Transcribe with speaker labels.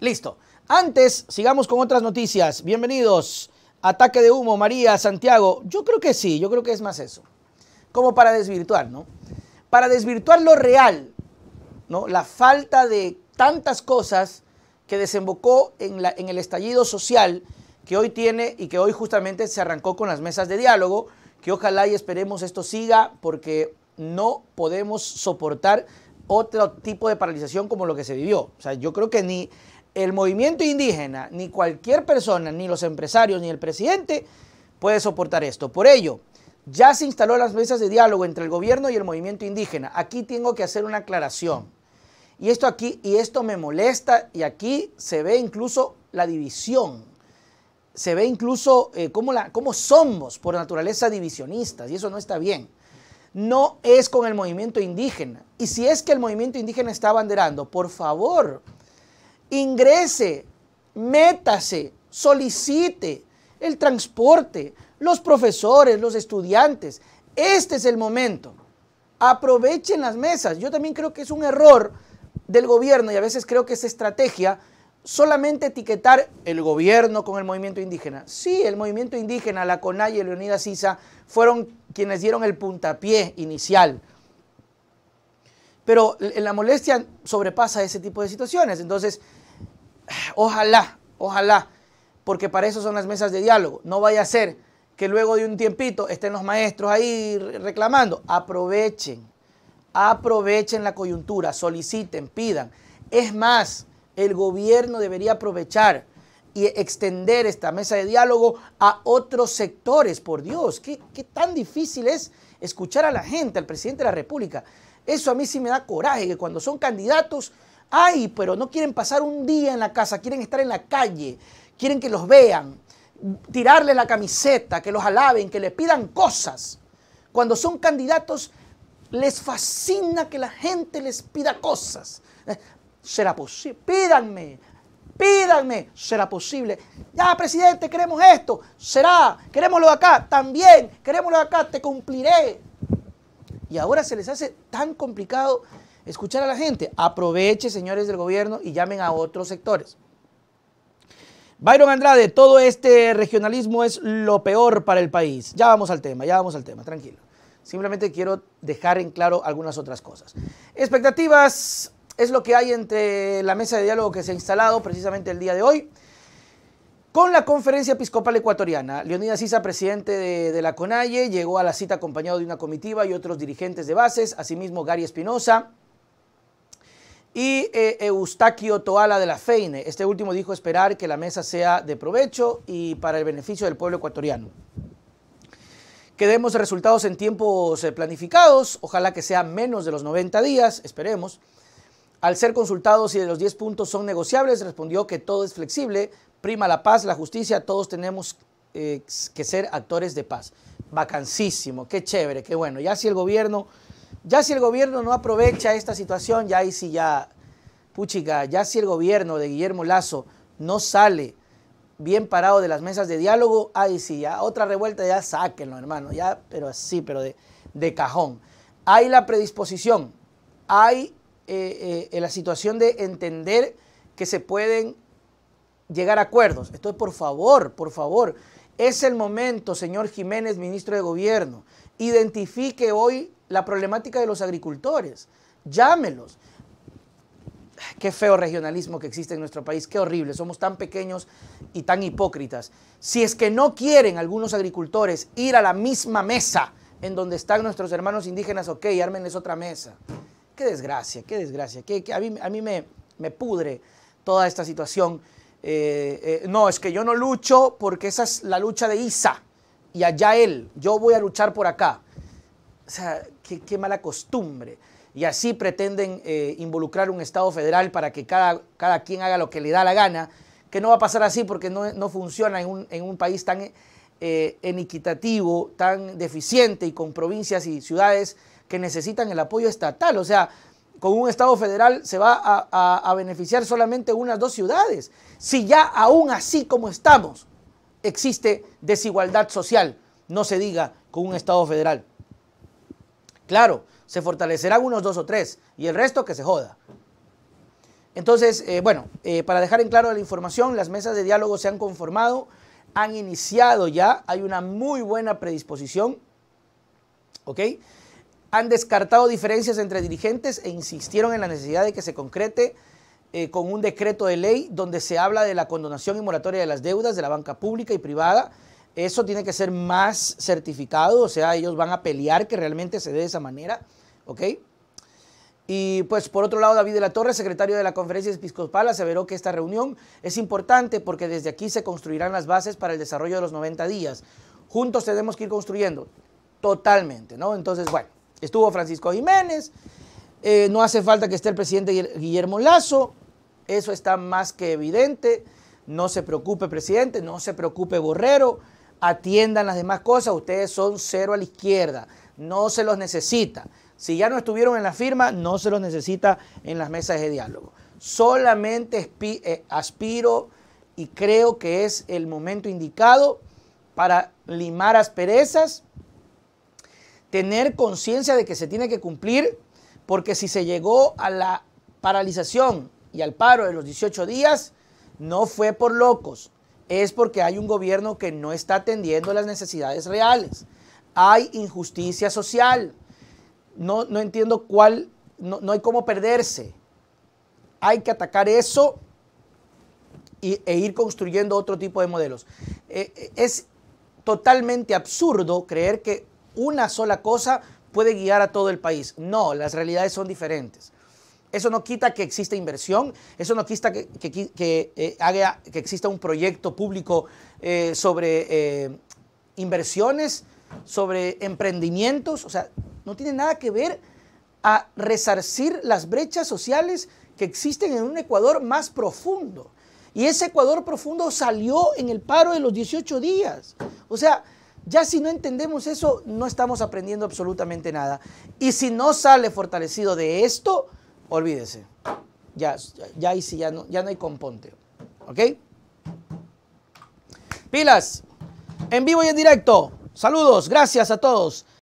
Speaker 1: Listo. Antes, sigamos con otras noticias. Bienvenidos. Ataque de humo, María, Santiago. Yo creo que sí, yo creo que es más eso. Como para desvirtuar, ¿no? Para desvirtuar lo real, ¿no? La falta de tantas cosas que desembocó en, en el estallido social que hoy tiene y que hoy justamente se arrancó con las mesas de diálogo, que ojalá y esperemos esto siga porque no podemos soportar otro tipo de paralización como lo que se vivió. O sea, yo creo que ni, el movimiento indígena, ni cualquier persona, ni los empresarios, ni el presidente puede soportar esto. Por ello, ya se instaló las mesas de diálogo entre el gobierno y el movimiento indígena. Aquí tengo que hacer una aclaración. Y esto aquí y esto me molesta y aquí se ve incluso la división. Se ve incluso eh, cómo, la, cómo somos por naturaleza divisionistas y eso no está bien. No es con el movimiento indígena. Y si es que el movimiento indígena está abanderando, por favor, ingrese, métase, solicite el transporte, los profesores, los estudiantes. Este es el momento. Aprovechen las mesas. Yo también creo que es un error del gobierno y a veces creo que es estrategia solamente etiquetar el gobierno con el movimiento indígena. Sí, el movimiento indígena, la CONAI y Leonidas Sisa fueron quienes dieron el puntapié inicial. Pero la molestia sobrepasa ese tipo de situaciones. Entonces, Ojalá, ojalá, porque para eso son las mesas de diálogo. No vaya a ser que luego de un tiempito estén los maestros ahí reclamando. Aprovechen, aprovechen la coyuntura, soliciten, pidan. Es más, el gobierno debería aprovechar y extender esta mesa de diálogo a otros sectores, por Dios. ¿Qué, tan difícil es escuchar a la gente, al presidente de la República? Eso a mí sí me da coraje, que cuando son candidatos Ay, pero no quieren pasar un día en la casa, quieren estar en la calle, quieren que los vean, tirarle la camiseta, que los alaben, que les pidan cosas. Cuando son candidatos, les fascina que la gente les pida cosas. Eh, será posible, pídanme, pídanme, será posible. Ya, presidente, queremos esto, será, queremos acá, también, queremos acá, te cumpliré. Y ahora se les hace tan complicado escuchar a la gente. Aproveche, señores del gobierno, y llamen a otros sectores. Byron Andrade, todo este regionalismo es lo peor para el país. Ya vamos al tema, ya vamos al tema, tranquilo. Simplemente quiero dejar en claro algunas otras cosas. Expectativas es lo que hay entre la mesa de diálogo que se ha instalado precisamente el día de hoy. Con la conferencia episcopal ecuatoriana, Leonidas Issa, presidente de, la CONAIE, llegó a la cita acompañado de una comitiva y otros dirigentes de bases, asimismo Gary Espinosa, y eh, Eustaquio Toala de la Feine, este último dijo esperar que la mesa sea de provecho y para el beneficio del pueblo ecuatoriano. Quedemos resultados en tiempos eh, planificados, ojalá que sea menos de los 90 días, esperemos. Al ser consultados y de los 10 puntos son negociables, respondió que todo es flexible, prima la paz, la justicia, todos tenemos eh, que ser actores de paz. Vacancísimo, qué chévere, qué bueno. Ya si el gobierno ya si el gobierno no aprovecha esta situación, ya ahí si ya, puchica, ya si el gobierno de Guillermo Lazo no sale bien parado de las mesas de diálogo, ahí sí, ya otra revuelta, ya sáquenlo, hermano, ya, pero así, pero de, cajón. Hay la predisposición, hay eh, eh, la situación de entender que se pueden llegar a acuerdos. Esto es por favor, por favor. Es el momento, señor Jiménez, ministro de Gobierno. Identifique hoy la problemática de los agricultores. Llámelos. Qué feo regionalismo que existe en nuestro país, qué horrible, somos tan pequeños y tan hipócritas. Si es que no quieren algunos agricultores ir a la misma mesa en donde están nuestros hermanos indígenas, ok, ármenles otra mesa. Qué desgracia, qué desgracia, a mí, me, me, pudre toda esta situación. Eh, eh, no, es que yo no lucho porque esa es la lucha de Isa y allá él, yo voy a luchar por acá. O sea, qué, mala costumbre. Y así pretenden eh, involucrar un Estado federal para que cada, quien haga lo que le da la gana, que no va a pasar así porque no, funciona en un, país tan eh, tan deficiente y con provincias y ciudades que necesitan el apoyo estatal. O sea, con un Estado federal se va a, a, beneficiar solamente unas dos ciudades. Si ya aún así como estamos existe desigualdad social, no se diga con un Estado federal. Claro, se fortalecerán unos dos o tres y el resto que se joda. Entonces, eh, bueno, eh, para dejar en claro la información, las mesas de diálogo se han conformado, han iniciado ya, hay una muy buena predisposición, ¿ok? Han descartado diferencias entre dirigentes e insistieron en la necesidad de que se concrete eh, con un decreto de ley donde se habla de la condonación y moratoria de las deudas de la banca pública y privada eso tiene que ser más certificado, o sea, ellos van a pelear que realmente se dé de esa manera, ¿ok? Y pues por otro lado, David de la Torre, secretario de la Conferencia Episcopal, aseveró que esta reunión es importante porque desde aquí se construirán las bases para el desarrollo de los 90 días. Juntos tenemos que ir construyendo, totalmente, ¿no? Entonces, bueno, estuvo Francisco Jiménez, eh, no hace falta que esté el presidente Guillermo Lazo, eso está más que evidente, no se preocupe presidente, no se preocupe Borrero atiendan las demás cosas, ustedes son cero a la izquierda, no se los necesita. Si ya no estuvieron en la firma, no se los necesita en las mesas de diálogo. Solamente eh, aspiro y creo que es el momento indicado para limar asperezas, tener conciencia de que se tiene que cumplir, porque si se llegó a la paralización y al paro de los 18 días, no fue por locos, es porque hay un gobierno que no está atendiendo las necesidades reales. Hay injusticia social. No, entiendo cuál, no, hay cómo perderse. Hay que atacar eso e ir construyendo otro tipo de modelos. Eh, eh, es totalmente absurdo creer que una sola cosa puede guiar a todo el país. No, las realidades son diferentes. Eso no quita que exista inversión, eso no quita que, que eh, exista un proyecto público eh, sobre eh, inversiones, sobre emprendimientos, o sea, no tiene nada que ver a resarcir las brechas sociales que existen en un Ecuador más profundo. Y ese Ecuador profundo salió en el paro de los 18 días. O sea, ya si no entendemos eso, no estamos aprendiendo absolutamente nada. Y si no sale fortalecido de esto, olvídese. Ya, ya, ya no, ya no hay componte. ¿Ok? Pilas, en vivo y en directo. Saludos, gracias a todos.